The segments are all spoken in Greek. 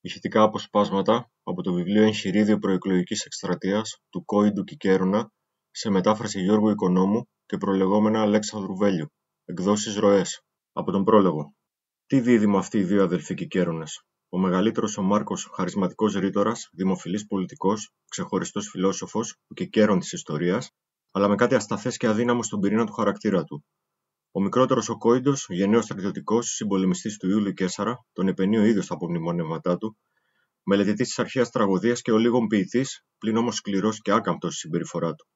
ηχητικά αποσπάσματα από το βιβλίο «Εγχειρίδιο Προεκλογικής Εκστρατείας, του Κόιντου Κικέρουνα σε μετάφραση Γιώργου Οικονόμου και προλεγόμενα Αλέξανδρου Βέλιου, εκδόσεις «Ροές», από τον πρόλογο. Τι δίδυμα αυτοί οι δύο αδελφοί Κικέρουνες. Ο μεγαλύτερος ο Μάρκος, χαρισματικός ρήτορας, δημοφιλής πολιτικός, ξεχωριστός φιλόσοφος, ο Κικέρων της ιστορίας, αλλά με κάτι ασταθές και αδύναμο στον πυρήνα του χαρακτήρα του, ο μικρότερος ο Κόιντος, γενναίος στρατιωτικός, συμπολεμιστής του Ιούλιου 4, τον επενείο ίδιο στα απομνημονεύματά του, μελετητής της αρχαίας τραγωδίας και ο λίγο ποιητής, πλην όμως σκληρός και άκαμπτος στη συμπεριφορά του.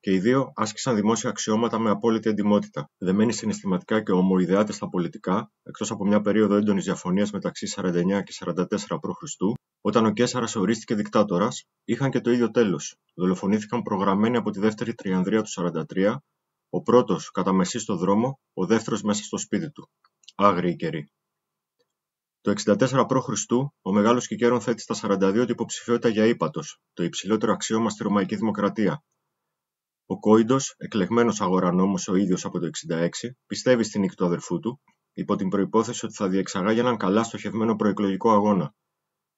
Και οι δύο άσκησαν δημόσια αξιώματα με απόλυτη εντυμότητα, δεμένοι συναισθηματικά και ομοειδεάτες στα πολιτικά, εκτός από μια περίοδο έντονης διαφωνίας μεταξύ 49 και 44 π.Χ., όταν ο Κέσσαρας ορίστηκε δικτάτορας, είχαν και το ίδιο τέλος. Δολοφονήθηκαν προγραμμένοι από τη δεύτερη τριανδρία του 43 ο πρώτος, κατά μεσή στο δρόμο, ο δεύτερος μέσα στο σπίτι του. Άγριοι καιροί. Το 64 π.Χ. ο μεγάλος Κικέρον θέτει στα 42 την υποψηφιότητα για ύπατος, το υψηλότερο αξίωμα στη Ρωμαϊκή Δημοκρατία. Ο Κόιντος, εκλεγμένος αγορανόμος ο ίδιος από το 66, πιστεύει στην νίκη του αδερφού του, υπό την προπόθεση ότι θα διεξαγάγει έναν καλά στοχευμένο προεκλογικό αγώνα.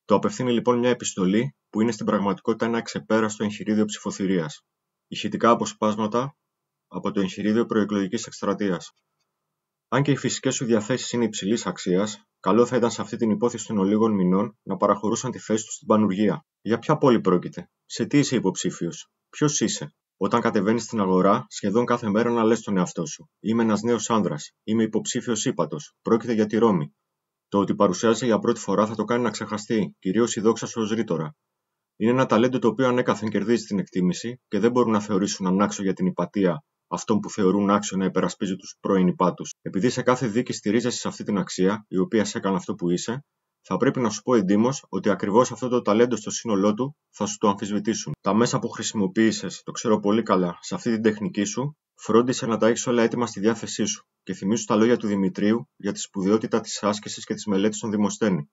Το απευθύνει λοιπόν μια επιστολή που είναι στην πραγματικότητα ένα ξεπέραστο εγχειρίδιο ψηφοθυρίας. Ηχητικά αποσπάσματα από το εγχειρίδιο προεκλογικής εκστρατείας. Αν και οι φυσικές σου διαθέσεις είναι υψηλής αξίας, καλό θα ήταν σε αυτή την υπόθεση των ολίγων μηνών να παραχωρούσαν τη θέση τους στην πανουργία. Για ποια πόλη πρόκειται, σε τι είσαι υποψήφιος, ποιος είσαι. Όταν κατεβαίνεις στην αγορά, σχεδόν κάθε μέρα να λες τον εαυτό σου. Είμαι ένας νέος άνδρας. Είμαι υποψήφιος ύπατος. Πρόκειται για τη Ρώμη. Το ότι παρουσιάζει για πρώτη φορά θα το κάνει να ξεχαστεί, κυρίως η δόξα ως ρήτορα. Είναι ένα ταλέντο το οποίο ανέκαθεν κερδίζει την εκτίμηση και δεν μπορούν να θεωρήσουν ανάξο για την υπατία αυτών που θεωρούν άξιο να υπερασπίζει τους πρώην υπάτους. Επειδή σε κάθε δίκη στηρίζεσαι σε αυτή την αξία, η οποία σε έκανε αυτό που είσαι, θα πρέπει να σου πω εντύμω ότι ακριβώς αυτό το ταλέντο στο σύνολό του θα σου το αμφισβητήσουν. Τα μέσα που χρησιμοποίησες, το ξέρω πολύ καλά, σε αυτή την τεχνική σου, φρόντισε να τα έχεις όλα έτοιμα στη διάθεσή σου. Και θυμίσου τα λόγια του Δημητρίου για τη σπουδαιότητα της άσκησης και της μελέτης των Δημοσθένη.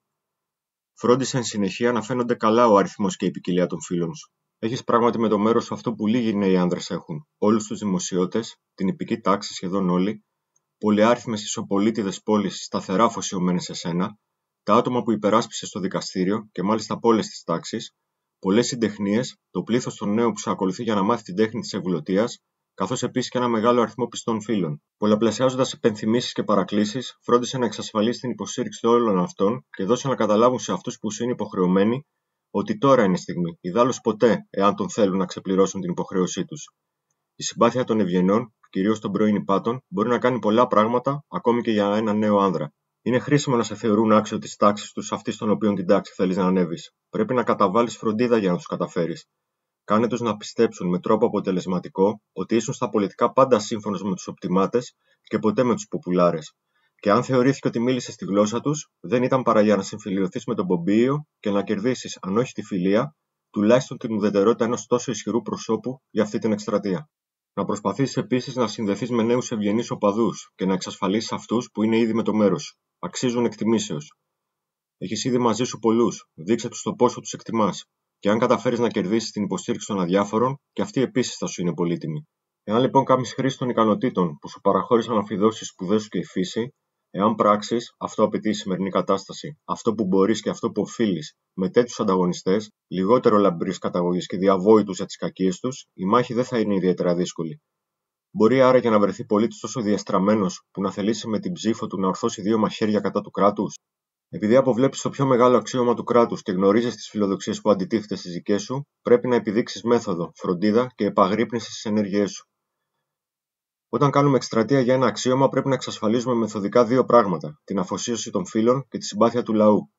Φρόντισε εν συνεχεία να φαίνονται καλά ο αριθμός και η ποικιλία των φίλων σου. Έχεις πράγματι με το μέρος σου αυτό που λίγοι νέοι άνδρες έχουν: όλους τους δημοσιώτε, την υπική τάξη σχεδόν όλοι, πολυάριθμες ισοπολίτιδες πόλεις σταθερά αφοσιωμένες σε σένα, τα άτομα που υπεράσπισες στο δικαστήριο και μάλιστα από όλες τις τάξεις, πολλές συντεχνίες, το πλήθος των νέων που σε ακολουθεί για να μάθει την τέχνη της ευγλωτίας, καθώς επίσης και ένα μεγάλο αριθμό πιστών φίλων. Πολλαπλασιάζοντας υπενθυμίσει και παρακλήσεις, φρόντισε να εξασφαλίσει την υποστήριξη όλων αυτών και δώσε να καταλάβουν σε αυτούς που σου είναι υποχρεωμένοι ότι τώρα είναι η στιγμή, ιδάλω ποτέ, εάν τον θέλουν να ξεπληρώσουν την υποχρέωσή τους. Η συμπάθεια των ευγενών, κυρίως των πρώην υπάτων, μπορεί να κάνει πολλά πράγματα ακόμη και για ένα νέο άνδρα. Είναι χρήσιμο να σε θεωρούν άξιο της τάξης τους αυτής των οποίων την τάξη θέλεις να ανέβεις. Πρέπει να καταβάλεις φροντίδα για να τους καταφέρεις. Κάνε τους να πιστέψουν με τρόπο αποτελεσματικό ότι ήσουν στα πολιτικά πάντα σύμφωνος με τους οπτιμάτες και ποτέ με τους ποπουλάρε και αν θεωρήθηκε ότι μίλησε στη γλώσσα τους, δεν ήταν παρά για να συμφιλειωθείς με τον Πομπίο και να κερδίσεις αν όχι τη φιλία, τουλάχιστον την ουδετερότητα ενός τόσο ισχυρού προσώπου για αυτή την εκστρατεία. Να προσπαθήσει επίσης να συνδεθείς με νέους ευγενείς οπαδούς και να εξασφαλίσεις αυτούς που είναι ήδη με το μέρος σου. Αξίζουν εκτιμήσεως. Έχεις ήδη μαζί σου πολλούς. Δείξε τους το πόσο τους εκτιμάς. Και αν καταφέρεις να κερδίσεις την υποστήριξη των αδιάφορων, και αυτή επίσης θα σου είναι πολύτιμη. Εάν λοιπόν κάνεις χρήση των ικανοτήτων που σου παραχώρησαν να φιδώσεις σπουδές σου και η φύση, Εάν πράξεις αυτό απαιτεί η σημερινή κατάσταση, αυτό που μπορείς και αυτό που οφείλεις, με τέτοιους ανταγωνιστές, λιγότερο λαμπρής καταγωγής και διαβόητους για τις κακίες τους, η μάχη δεν θα είναι ιδιαίτερα δύσκολη. Μπορεί άρα και να βρεθεί πολίτης τόσο διαστραμμένος που να θελήσει με την ψήφο του να ορθώσει δύο μαχαίρια κατά του κράτους. Επειδή αποβλέπεις το πιο μεγάλο αξίωμα του κράτους και γνωρίζεις τις φιλοδοξίες που αντιτίθεται στις δικές σου, πρέπει να επιδείξεις μέθοδο, φροντίδα και επαγρύπνηση στι ενέργειές σου. Όταν κάνουμε εκστρατεία για ένα αξίωμα, πρέπει να εξασφαλίζουμε μεθοδικά δύο πράγματα: την αφοσίωση των φίλων και τη συμπάθεια του λαού.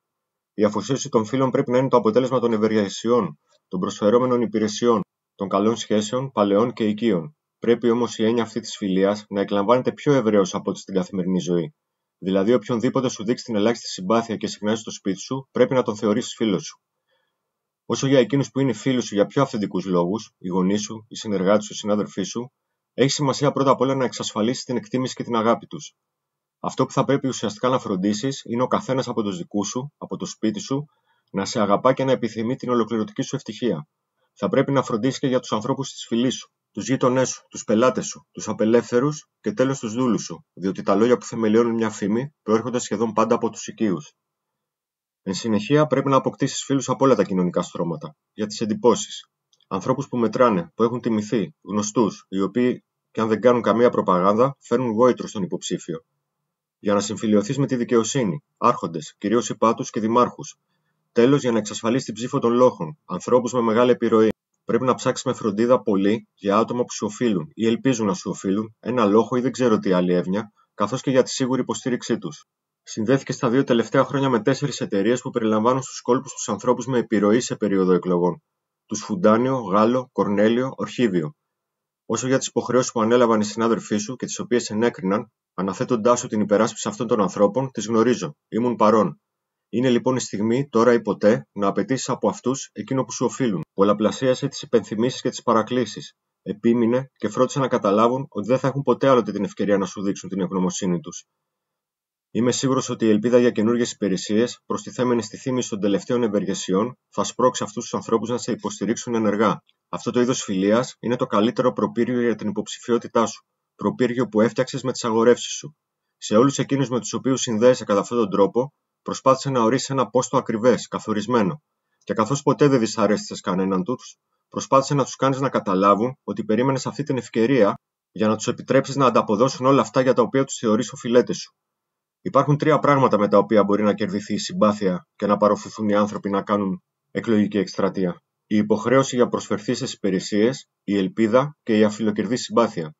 Η αφοσίωση των φίλων πρέπει να είναι το αποτέλεσμα των ευεργεσιών, των προσφερόμενων υπηρεσιών, των καλών σχέσεων, παλαιών και οικείων. Πρέπει όμως η έννοια αυτή της φιλίας να εκλαμβάνεται πιο ευρέως από ό,τι στην καθημερινή ζωή. Δηλαδή, οποιονδήποτε σου δείξει την ελάχιστη συμπάθεια και συχνάζει στο σπίτι σου, πρέπει να τον θεωρήσει φίλος σου. Όσο για εκείνους που είναι φίλου σου για πιο αυθεντικούς λόγους, οι γονείς σου, οι συνεργάτες σου, οι συνάδελφοί σου, έχει σημασία πρώτα απ' όλα να εξασφαλίσεις την εκτίμηση και την αγάπη τους. Αυτό που θα πρέπει ουσιαστικά να φροντίσεις είναι ο καθένας από τους δικούς σου, από το σπίτι σου, να σε αγαπά και να επιθυμεί την ολοκληρωτική σου ευτυχία. Θα πρέπει να φροντίσεις και για τους ανθρώπους της φυλής σου, τους γείτονές σου, τους πελάτες σου, τους απελεύθερους και τέλος τους δούλους σου, διότι τα λόγια που θεμελιώνουν μια φήμη προέρχονται σχεδόν πάντα από τους οικείους. Εν συνεχεία, πρέπει να αποκτήσεις φίλους από όλα τα κοινωνικά στρώματα, για τις εντυπώσεις. Ανθρώπους που μετράνε, που έχουν τιμηθεί, γνωστούς, οι οποίοι και αν δεν κάνουν καμία προπαγάνδα, φέρνουν γόητρο στον υποψήφιο. Για να συμφιλειωθείς με τη δικαιοσύνη, άρχοντες, κυρίως υπάτους και δημάρχους. Τέλος, για να εξασφαλίσεις την ψήφο των λόχων, ανθρώπους με μεγάλη επιρροή. Πρέπει να ψάξεις με φροντίδα πολύ για άτομα που σου οφείλουν ή ελπίζουν να σου οφείλουν ένα λόχο ή δεν ξέρω τι άλλη έβνοια, καθώς και για τη σίγουρη υποστήριξή τους. Συνδέθηκε στα δύο τελευταία χρόνια με τέσσερις εταιρείες που περιλαμβάνουν στους κόλπους τους ανθρώπους με επιρροή σε περίοδο εκλογών. Τους Φουντάνιο, Γάλλο, Κορνέλιο, Ορχίδιο, όσο για τις υποχρεώσεις που ανέλαβαν οι συνάδελφοί σου και τις οποίες ενέκριναν, αναθέτοντάς σου την υπεράσπιση αυτών των ανθρώπων, τις γνωρίζω. Ήμουν παρόν. Είναι λοιπόν η στιγμή, τώρα ή ποτέ, να απαιτήσει από αυτούς εκείνο που σου οφείλουν. Πολλαπλασίασε τις υπενθυμίσεις και τις παρακλήσεις. Επίμεινε και φρόντισε να καταλάβουν ότι δεν θα έχουν ποτέ άλλοτε την ευκαιρία να σου δείξουν την ευγνωμοσύνη τους. Είμαι σίγουρος ότι η ελπίδα για καινούριε υπηρεσίες, προστιθέμενη στη θύμηση των τελευταίων ευεργεσιών, θα σπρώξει αυτούς τους ανθρώπους να σε υποστηρίξουν ενεργά. Αυτό το είδος φιλίας είναι το καλύτερο προπύργιο για την υποψηφιότητά σου. Προπύργιο που έφτιαξες με τις αγορεύσεις σου. Σε όλους εκείνους με τους οποίους συνδέεσαι κατά αυτόν τον τρόπο, προσπάθησε να ορίσεις ένα πόστο ακριβές, καθορισμένο. Και καθώς ποτέ δεν δυσαρέστησες κανέναν του, προσπάθησε να τους κάνεις να καταλάβουν ότι περίμενες αυτή την ευκαιρία για να τους επιτρέψεις να ανταποδώσουν όλα αυτά για τα οποία τους θεωρείς οφειλέτες σου. Υπάρχουν τρία πράγματα με τα οποία μπορεί να κερδιθεί η συμπάθεια και να παροφηθούν οι άνθρωποι να κάνουν εκλογική εκστρατεία. Η υποχρέωση για προσφερθεί σε υπηρεσίες, η ελπίδα και η αφιλοκερδή συμπάθεια.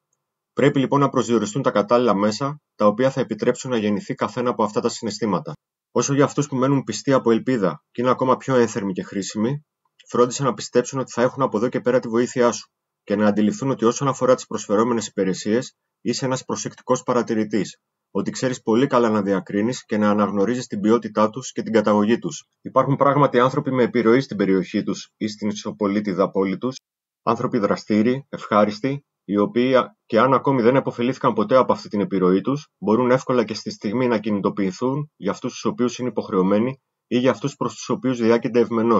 Πρέπει λοιπόν να προσδιοριστούν τα κατάλληλα μέσα τα οποία θα επιτρέψουν να γεννηθεί καθένα από αυτά τα συναισθήματα. Όσο για αυτούς που μένουν πιστοί από ελπίδα και είναι ακόμα πιο ένθερμοι και χρήσιμοι, φρόντισε να πιστέψουν ότι θα έχουν από εδώ και πέρα τη βοήθειά σου και να αντιληφθούν ότι όσον αφορά τις προσφερόμενες υπηρεσίες, είσαι ένας προσεκτικός παρατηρητής ότι ξέρεις πολύ καλά να διακρίνεις και να αναγνωρίζεις την ποιότητά τους και την καταγωγή τους. Υπάρχουν πράγματι άνθρωποι με επιρροή στην περιοχή τους ή στην ισοπολίτιδα πόλη τους, άνθρωποι δραστήριοι, ευχάριστοι, οι οποίοι και αν ακόμη δεν επωφελήθηκαν ποτέ από αυτή την επιρροή τους, μπορούν εύκολα και στη στιγμή να κινητοποιηθούν για αυτούς τους οποίους είναι υποχρεωμένοι ή για αυτούς προς τους οποίους διάκενται ευμενό.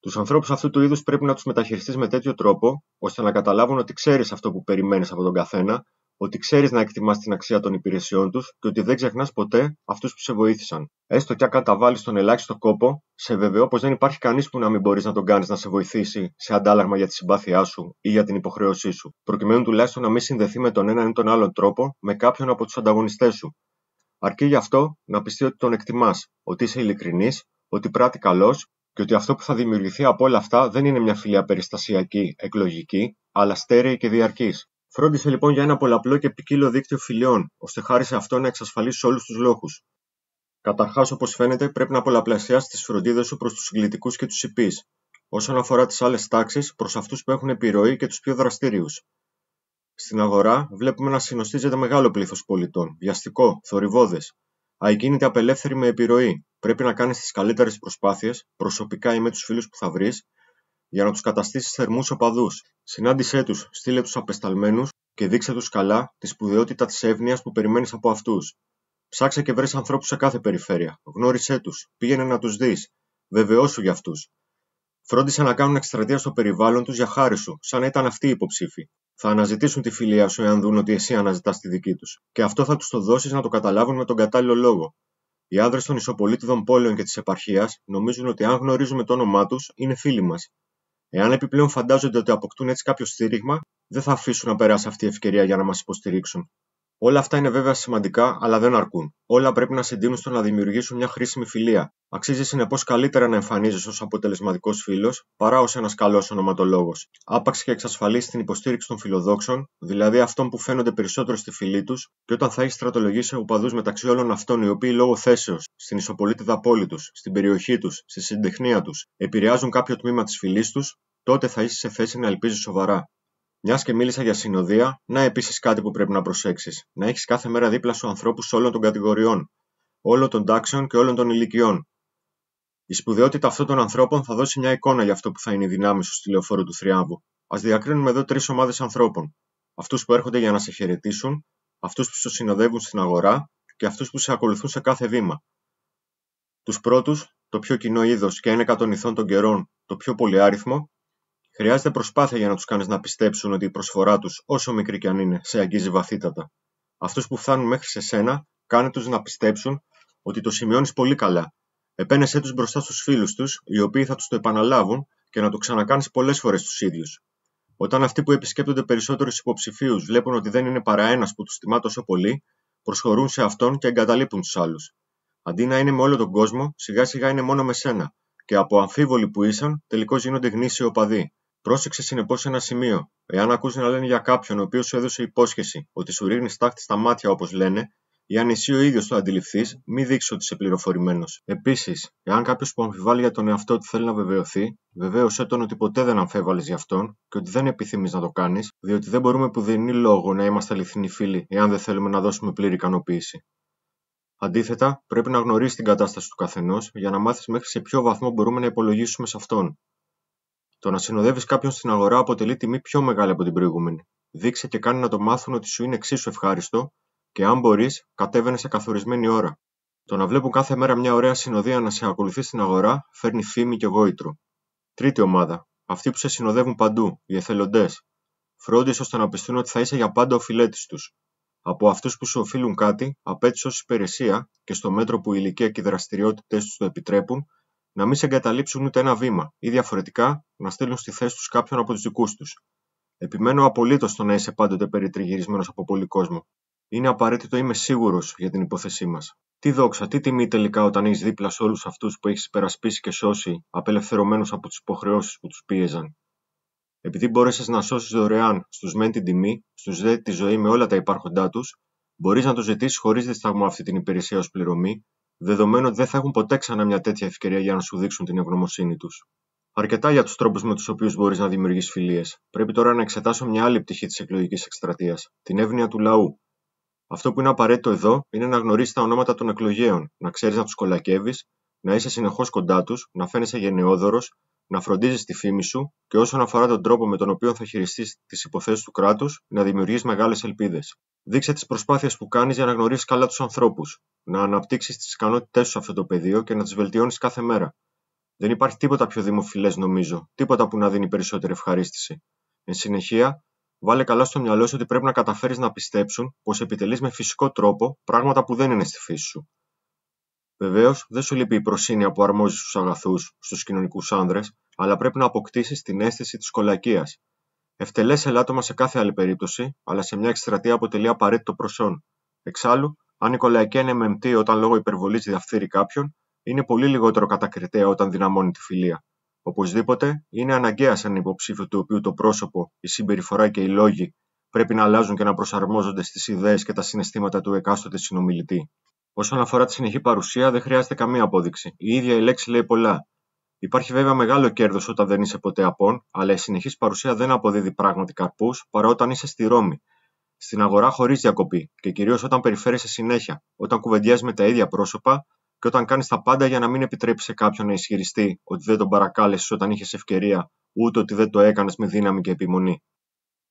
Του ανθρώπους αυτού του είδους πρέπει να τους μεταχειριστείς με τέτοιο τρόπο, ώστε να καταλάβουν ότι ξέρεις αυτό που περιμένεις από τον καθένα ότι ξέρεις να εκτιμάς την αξία των υπηρεσιών τους και ότι δεν ξεχνάς ποτέ αυτούς που σε βοήθησαν. Έστω και αν καταβάλεις τον ελάχιστο κόπο, σε βεβαιώ πως δεν υπάρχει κανείς που να μην μπορείς να τον κάνεις να σε βοηθήσει σε αντάλλαγμα για τη συμπάθειά σου ή για την υποχρέωσή σου, προκειμένου τουλάχιστον να μην συνδεθεί με τον έναν ή τον άλλον τρόπο με κάποιον από τους ανταγωνιστές σου. Αρκεί γι' αυτό να πιστεί ότι τον εκτιμάς, ότι είσαι ειλικρινής, ότι πράττει καλό και ότι αυτό που θα δημιουργηθεί από όλα αυτά δεν είναι μια φιλία περιστασιακή, εκλογική, αλλά στέρεη και διαρκής. Φρόντισε λοιπόν για ένα πολλαπλό και ποικίλο δίκτυο φιλιών, ώστε χάρη σε αυτό να εξασφαλίσει όλους τους λόγους. Καταρχάς, όπως φαίνεται, πρέπει να πολλαπλασιάσει τις φροντίδες σου προς τους συγκλητικούς και τους υπεί, όσον αφορά τις άλλες τάξεις προς αυτούς που έχουν επιρροή και τους πιο δραστήριους. Στην αγορά βλέπουμε να συνοστίζεται μεγάλο πλήθος πολιτών, βιαστικό, θορυβόδε. Αγίνεται απελεύθερη με επιρροή. Πρέπει να κάνεις τις καλύτερες προσπάθειες, προσωπικά ή με τους φίλους που θα βρεις, για να τους καταστήσεις θερμούς οπαδούς. Συνάντησέ τους, στείλε τους απεσταλμένους, και δείξε τους καλά τη σπουδαιότητα της εύνοια που περιμένεις από αυτούς. Ψάξε και βρες ανθρώπους σε κάθε περιφέρεια. Γνώρισέ τους, Πήγαινε να τους δεις. Βεβαιώσου για αυτούς. Φρόντισε να κάνουν εκστρατεία στο περιβάλλον τους για χάρη σου, σαν να ήταν αυτοί οι υποψήφοι. Θα αναζητήσουν τη φιλία σου εάν δουν ότι εσύ αναζητάς τη δική τους. Και αυτό θα τους το δώσεις να το καταλάβουν με τον κατάλληλο λόγο. Οι άνδρες των ισοπολίτιδων πόλεων και της επαρχίας νομίζουν ότι αν γνωρίζουμε το όνομά τους, είναι φίλοι μας Εάν επιπλέον φαντάζονται ότι αποκτούν έτσι κάποιο στήριγμα, δεν θα αφήσουν να περάσει αυτή η ευκαιρία για να μας υποστηρίξουν. Όλα αυτά είναι βέβαια σημαντικά, αλλά δεν αρκούν. Όλα πρέπει να συντείνουν στο να δημιουργήσουν μια χρήσιμη φιλία. Αξίζει συνεπώς καλύτερα να εμφανίζεσαι ως αποτελεσματικός φίλος παρά ως ένας καλός ονοματολόγος. Άπαξ και εξασφαλίσεις την υποστήριξη των φιλοδόξων, δηλαδή αυτών που φαίνονται περισσότερο στη φιλή τους, και όταν θα έχεις στρατολογήσει οπαδούς μεταξύ όλων αυτών οι οποίοι λόγω θέσεως, στην ισοπολίτηδα πόλη τους, στην περιοχή τους, στη συντεχνία τους, επηρεάζουν κάποιο τμήμα της φυλής τους, τότε θα είσαι σε θέση να ελπίζεις σοβαρά. Μιας και μίλησα για συνοδεία, να επίσης κάτι που πρέπει να προσέξεις: να έχεις κάθε μέρα δίπλα σου ανθρώπους όλων των κατηγοριών, όλων των τάξεων και όλων των ηλικιών. Η σπουδαιότητα αυτών των ανθρώπων θα δώσει μια εικόνα για αυτό που θα είναι η δυνάμεις σου στη λεωφόρο του θριάμβου. Ας διακρίνουμε εδώ τρεις ομάδες ανθρώπων: αυτούς που έρχονται για να σε χαιρετήσουν, αυτούς που σε συνοδεύουν στην αγορά και αυτούς που σε ακολουθούν σε κάθε βήμα. Τους πρώτους, το πιο κοινό είδος και ένα εκατονιθών των καιρών, το πιο πολυάριθμο, Χρειάζεται προσπάθεια για να τους κάνεις να πιστέψουν ότι η προσφορά τους, όσο μικρή κι αν είναι, σε αγγίζει βαθύτατα. Αυτούς που φτάνουν μέχρι σε σένα, κάνε τους να πιστέψουν ότι το σημειώνεις πολύ καλά. Επένεσαι τους μπροστά στους φίλους τους, οι οποίοι θα τους το επαναλάβουν και να το ξανακάνεις πολλές φορές τους ίδιους. Όταν αυτοί που επισκέπτονται περισσότερους υποψηφίους βλέπουν ότι δεν είναι παρά ένας που τους τιμά τόσο πολύ, προσχωρούν σε αυτόν και εγκαταλείπουν τους άλλους. Αντί να είναι με όλο τον κόσμο, σιγά σιγά είναι μόνο με σένα, και από αμφίβολοι που ήσαν, τελικώς γίνονται γνήσιοι οπαδοί, Πρόσεξε συνεπώς ένα σημείο. Εάν ακούς να λένε για κάποιον ο οποίος σου έδωσε υπόσχεση ότι σου ρίχνει στάχτη στα μάτια όπως λένε, ή αν εσύ ο ίδιος το αντιληφθείς, μη δείξει ότι είσαι πληροφορημένος. Επίσης, εάν κάποιος που αμφιβάλλει για τον εαυτό του θέλει να βεβαιωθεί, βεβαίωσέ τον ότι ποτέ δεν αμφέβαλες για αυτόν και ότι δεν επιθυμείς να το κάνεις, διότι δεν μπορούμε που δίνει λόγο να είμαστε αληθινοί φίλοι εάν δεν θέλουμε να δώσουμε πλήρη ικανοποίηση. Αντίθετα, πρέπει να γνωρίσεις την κατάσταση του καθενός για να μάθεις μέχρι σε ποιο βαθμό μπορούμε να υπολογίσουμε σε αυτόν το να συνοδεύεις κάποιον στην αγορά αποτελεί τιμή πιο μεγάλη από την προηγούμενη. Δείξε και κάνει να το μάθουν ότι σου είναι εξίσου ευχάριστο και αν μπορείς, κατέβαινε σε καθορισμένη ώρα. Το να βλέπουν κάθε μέρα μια ωραία συνοδεία να σε ακολουθεί στην αγορά φέρνει φήμη και γόητρο. Τρίτη ομάδα. Αυτοί που σε συνοδεύουν παντού, οι εθελοντές. Φρόντισε ώστε να πιστούν ότι θα είσαι για πάντα ο φιλέτης τους. Από αυτούς που σου οφείλουν κάτι, απέτησες ως υπηρεσία και στο μέτρο που η ηλικία και οι δραστηριότητέ τους το επιτρέπουν, να μην σε εγκαταλείψουν ούτε ένα βήμα ή διαφορετικά να στέλνουν στη θέση τους κάποιον από τους δικούς τους. Επιμένω απολύτως στο να είσαι πάντοτε περιτριγυρισμένος από πολύ κόσμο. Είναι απαραίτητο, είμαι σίγουρος για την υπόθεσή μας. Τι δόξα, τι τιμή τελικά όταν έχεις δίπλα σε όλους αυτούς που έχεις υπερασπίσει και σώσει, απελευθερωμένους από τις υποχρεώσεις που τους πίεζαν. Επειδή μπόρεσε να σώσεις δωρεάν στους μεν την τιμή, στους δε τη ζωή με όλα τα υπάρχοντά τους, μπορείς να το ζητήσεις χωρίς δισταγμό αυτή την υπηρεσία ως πληρωμή δεδομένου ότι δεν θα έχουν ποτέ ξανά μια τέτοια ευκαιρία για να σου δείξουν την ευγνωμοσύνη τους. Αρκετά για τους τρόπους με τους οποίους μπορείς να δημιουργείς φιλίες. Πρέπει τώρα να εξετάσω μια άλλη πτυχή της εκλογικής εκστρατείας, την εύνοια του λαού. Αυτό που είναι απαραίτητο εδώ είναι να γνωρίσεις τα ονόματα των εκλογέων, να ξέρεις να τους κολακεύεις, να είσαι συνεχώς κοντά τους, να φαίνεσαι γενναιόδωρος να φροντίζεις τη φήμη σου και όσον αφορά τον τρόπο με τον οποίο θα χειριστείς τις υποθέσεις του κράτους, να δημιουργείς μεγάλες ελπίδες. Δείξε τις προσπάθειες που κάνεις για να γνωρίσεις καλά τους ανθρώπους, να αναπτύξεις τις ικανότητές σου σε αυτό το πεδίο και να τις βελτιώνεις κάθε μέρα. Δεν υπάρχει τίποτα πιο δημοφιλές, νομίζω, τίποτα που να δίνει περισσότερη ευχαρίστηση. Εν συνεχεία, βάλε καλά στο μυαλό σου ότι πρέπει να καταφέρεις να πιστέψουν πως επιτελείς με φυσικό τρόπο πράγματα που δεν είναι στη φύση σου. Βεβαίως, δεν σου λείπει η προσύνεια που αρμόζει στους αγαθούς, στους κοινωνικούς άνδρες, αλλά πρέπει να αποκτήσεις την αίσθηση της κολακίας. Ευτελές ελάττωμα σε κάθε άλλη περίπτωση, αλλά σε μια εκστρατεία αποτελεί απαραίτητο προσόν. Εξάλλου, αν η κολακία είναι μεμπτή όταν λόγω υπερβολής διαφθείρει κάποιον, είναι πολύ λιγότερο κατακριτέα όταν δυναμώνει τη φιλία. Οπωσδήποτε, είναι αναγκαίας σαν υποψήφιο του οποίου το πρόσωπο, η συμπεριφορά και οι λόγοι πρέπει να αλλάζουν και να προσαρμόζονται στις ιδέες και τα συναισθήματα του εκάστοτε συνομιλητή. Όσον αφορά τη συνεχή παρουσία, δεν χρειάζεται καμία απόδειξη. Η ίδια η λέξη λέει πολλά. Υπάρχει βέβαια μεγάλο κέρδος όταν δεν είσαι ποτέ απόν, αλλά η συνεχής παρουσία δεν αποδίδει πράγματι καρπούς παρά όταν είσαι στη Ρώμη. Στην αγορά χωρίς διακοπή και κυρίως όταν σε συνέχεια, όταν κουβεντιάζεις με τα ίδια πρόσωπα και όταν κάνεις τα πάντα για να μην επιτρέψεις σε κάποιον να ισχυριστεί ότι δεν τον παρακάλεσες όταν είχες ευκαιρία, ούτε ότι δεν το έκανες με δύναμη και επιμονή.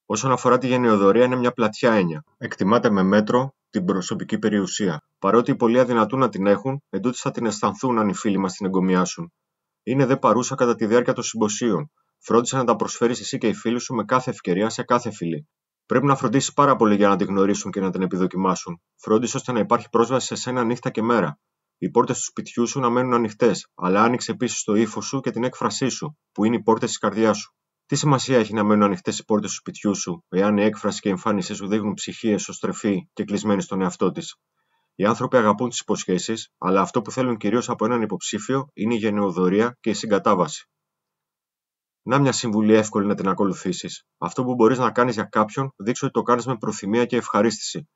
Όσον αφορά τη γενεοδορία, είναι μια πλατιά έννοια. Εκτιμάται με μέτρο, την προσωπική περιουσία. Παρότι οι πολλοί αδυνατούν να την έχουν, εντούτοις θα την αισθανθούν αν οι φίλοι μας την εγκομιάσουν. Είναι δε παρούσα κατά τη διάρκεια των συμποσίων. Φρόντισε να τα προσφέρεις εσύ και οι φίλοι σου με κάθε ευκαιρία σε κάθε φίλη. Πρέπει να φροντίσεις πάρα πολύ για να την γνωρίσουν και να την επιδοκιμάσουν. Φρόντισε ώστε να υπάρχει πρόσβαση σε σένα νύχτα και μέρα. Οι πόρτες του σπιτιού σου να μένουν ανοιχτές, αλλά άνοιξε επίσης το ύφος σου και την έκφρασή σου, που είναι οι πόρτες της καρδιάς σου. Τι σημασία έχει να μένουν ανοιχτές οι πόρτες του σπιτιού σου, εάν η έκφραση και η εμφάνισή σου δείχνουν ψυχή εσωστρεφή και κλεισμένη στον εαυτό της. Οι άνθρωποι αγαπούν τις υποσχέσεις, αλλά αυτό που θέλουν κυρίως από έναν υποψήφιο είναι η γενναιοδορία και η συγκατάβαση. Να μια συμβουλή εύκολη να την ακολουθήσεις. Αυτό που μπορείς να κάνεις για κάποιον, δείξω ότι το κάνεις με προθυμία και ευχαρίστηση,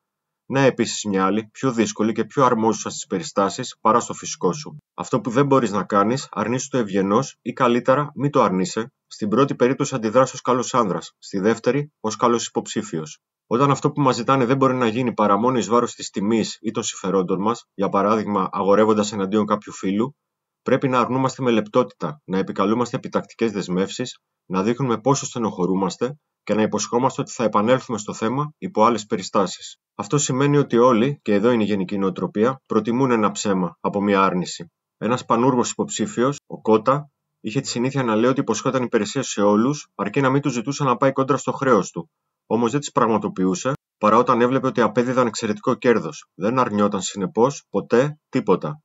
ναι, επίσης μια άλλη, πιο δύσκολη και πιο αρμόζουσα στις περιστάσεις παρά στο φυσικό σου. Αυτό που δεν μπορείς να κάνεις, αρνήσου το ευγενός ή καλύτερα μη το αρνείσαι. Στην πρώτη περίπτωση αντιδράσει ως καλός άνδρας, στη δεύτερη ως καλός υποψήφιος. Όταν αυτό που μας ζητάνε δεν μπορεί να γίνει παρά μόνο εις βάρος της τιμής ή των συμφερόντων μας, για παράδειγμα αγορεύοντας εναντίον κάποιου φίλου, πρέπει να αρνούμαστε με λεπτότητα, να επικαλούμαστε επιτακτικές δεσμεύσεις, να δείχνουμε πόσο στενοχωρούμαστε και να υποσχόμαστε ότι θα επανέλθουμε στο θέμα υπό άλλες περιστάσεις. Αυτό σημαίνει ότι όλοι, και εδώ είναι η γενική νοοτροπία, προτιμούν ένα ψέμα από μια άρνηση. Ένας πανούργος υποψήφιος, ο Κότα, είχε τη συνήθεια να λέει ότι υποσχόταν υπηρεσία σε όλους, αρκεί να μην τους ζητούσε να πάει κόντρα στο χρέος του. Όμως δεν τις πραγματοποιούσε, παρά όταν έβλεπε ότι απέδιδαν εξαιρετικό κέρδος. Δεν αρνιόταν συνεπώς ποτέ τίποτα.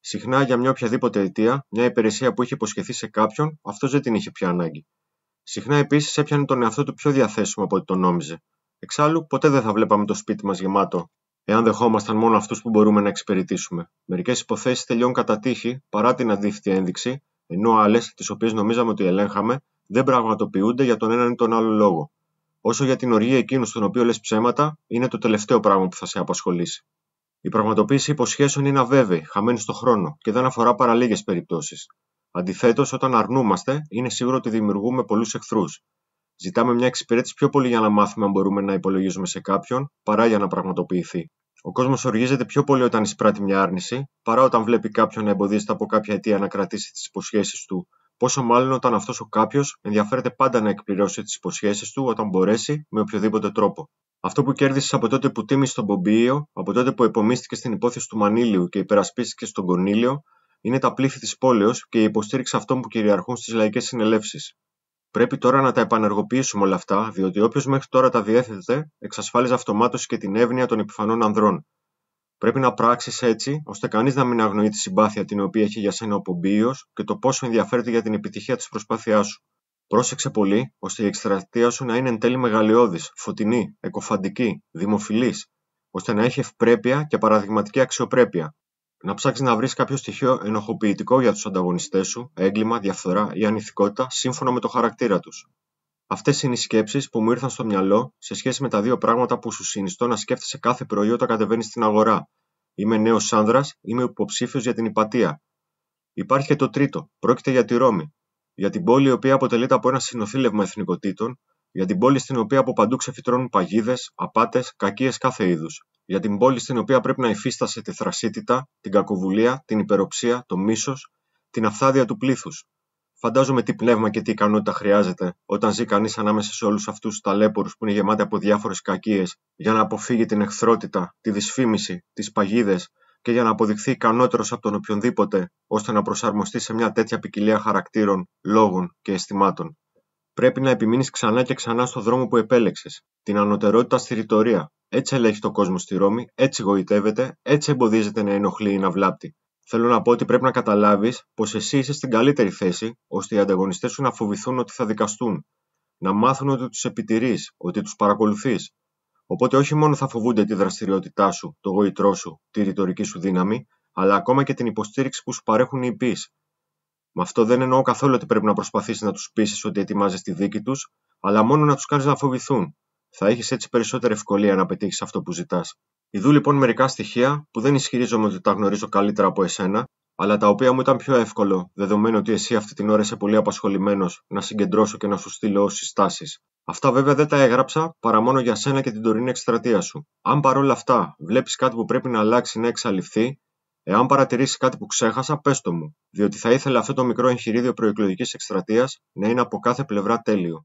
Συχνά για μια οποιαδήποτε αιτία, μια υπηρεσία που είχε υποσχεθεί σε κάποιον, αυτό δεν την είχε πια ανάγκη. Συχνά επίσης έπιανε τον εαυτό του πιο διαθέσιμο από ό,τι τον νόμιζε. Εξάλλου, ποτέ δεν θα βλέπαμε το σπίτι μας γεμάτο, εάν δεχόμασταν μόνο αυτούς που μπορούμε να εξυπηρετήσουμε. Μερικές υποθέσεις τελειώνουν κατά τύχη παρά την αντίθετη ένδειξη, ενώ άλλες, τις οποίες νομίζαμε ότι ελέγχαμε, δεν πραγματοποιούνται για τον έναν ή τον άλλο λόγο. Όσο για την οργή εκείνου στον οποίο λες ψέματα, είναι το τελευταίο πράγμα που θα σε απασχολήσει. Η πραγματοποίηση υποσχέσεων είναι αβέβαιη, χαμένη στο χρόνο και δεν αφορά παρά λίγες περιπτώσεις. Αντιθέτως, όταν αρνούμαστε, είναι σίγουρο ότι δημιουργούμε πολλούς εχθρούς. Ζητάμε μια εξυπηρέτηση πιο πολύ για να μάθουμε αν μπορούμε να υπολογίζουμε σε κάποιον, παρά για να πραγματοποιηθεί. Ο κόσμος οργίζεται πιο πολύ όταν εισπράττει μια άρνηση, παρά όταν βλέπει κάποιον να εμποδίζεται από κάποια αιτία να κρατήσει τις υποσχέσεις του. Πόσο μάλλον όταν αυτός ο κάποιος ενδιαφέρεται πάντα να εκπληρώσει τις υποσχέσεις του όταν μπορέσει με οποιοδήποτε τρόπο. Αυτό που κέρδισες από τότε που τίμησε τον Πομπίο, από τότε που επομίστηκες στην υπόθεση του Μανίλιου και υπερασπίστηκες στον Κονίλιο, είναι τα πλήθη της πόλεως και η υποστήριξη αυτών που κυριαρχούν στις λαϊκές συνελεύσεις. Πρέπει τώρα να τα επανεργοποιήσουμε όλα αυτά, διότι όποιος μέχρι τώρα τα διέθετε εξασφάλιζε αυτομάτως και την εύνοια των επιφανών ανδρών. Πρέπει να πράξεις έτσι, ώστε κανείς να μην αγνοεί τη συμπάθεια την οποία έχει για σένα ο Πομπίος και το πόσο ενδιαφέρεται για την επιτυχία της προσπάθειάς σου. Πρόσεξε πολύ, ώστε η εκστρατεία σου να είναι εν τέλει μεγαλειώδης, φωτεινή, εκοφαντική, δημοφιλής, ώστε να έχει ευπρέπεια και παραδειγματική αξιοπρέπεια, να ψάξεις να βρεις κάποιο στοιχείο ενοχοποιητικό για τους ανταγωνιστές σου, έγκλημα, διαφθορά ή ανηθικότητα σύμφωνα με το χαρακτήρα τους. Αυτές είναι οι σκέψεις που μου ήρθαν στο μυαλό σε σχέση με τα δύο πράγματα που σου συνιστώ να σκέφτεσαι κάθε πρωί όταν κατεβαίνεις στην αγορά. Είμαι νέος άνδρας, είμαι υποψήφιος για την υπατία. Υπάρχει και το τρίτο, πρόκειται για τη Ρώμη. Για την πόλη η οποία αποτελείται από ένα συνοθήλευμα εθνικοτήτων, για την πόλη στην οποία από παντού ξεφυτρώνουν παγίδες, απάτες, κακίες κάθε είδους για την πόλη στην οποία πρέπει να υφίστασε τη θρασίτητα, την κακοβουλία, την υπεροψία, το μίσος, την αυθάδεια του πλήθους. Φαντάζομαι τι πνεύμα και τι ικανότητα χρειάζεται όταν ζει κανείς ανάμεσα σε όλους αυτούς τους ταλέπορους που είναι γεμάτοι από διάφορες κακίες για να αποφύγει την εχθρότητα, τη δυσφήμιση, τις παγίδες και για να αποδειχθεί ικανότερος από τον οποιονδήποτε ώστε να προσαρμοστεί σε μια τέτοια ποικιλία χαρακτήρων, λόγων και αισθημάτων πρέπει να επιμείνεις ξανά και ξανά στο δρόμο που επέλεξες, την ανωτερότητα στη ρητορία. Έτσι ελέγχει το κόσμο στη Ρώμη, έτσι γοητεύεται, έτσι εμποδίζεται να ενοχλεί ή να βλάπτει. Θέλω να πω ότι πρέπει να καταλάβεις πως εσύ είσαι στην καλύτερη θέση, ώστε οι ανταγωνιστές σου να φοβηθούν ότι θα δικαστούν. Να μάθουν ότι τους επιτηρείς, ότι τους παρακολουθείς. Οπότε όχι μόνο θα φοβούνται τη δραστηριότητά σου, το γοητρό σου, τη ρητορική σου δύναμη, αλλά ακόμα και την υποστήριξη που σου παρέχουν οι υπείς, με αυτό δεν εννοώ καθόλου ότι πρέπει να προσπαθήσεις να τους πείσει ότι ετοιμάζεις τη δίκη τους, αλλά μόνο να τους κάνεις να φοβηθούν. Θα έχεις έτσι περισσότερη ευκολία να πετύχεις αυτό που ζητάς. Ιδού λοιπόν μερικά στοιχεία που δεν ισχυρίζομαι ότι τα γνωρίζω καλύτερα από εσένα, αλλά τα οποία μου ήταν πιο εύκολο, δεδομένου ότι εσύ αυτή την ώρα είσαι πολύ απασχολημένος να συγκεντρώσω και να σου στείλω ως συστάσεις. Αυτά βέβαια δεν τα έγραψα παρά μόνο για σένα και την τωρινή εκστρατεία σου. Αν παρόλα αυτά βλέπεις κάτι που πρέπει να αλλάξει να εξαλειφθεί, Εάν παρατηρήσεις κάτι που ξέχασα, πες το μου, διότι θα ήθελα αυτό το μικρό εγχειρίδιο προεκλογικής εκστρατείας να είναι από κάθε πλευρά τέλειο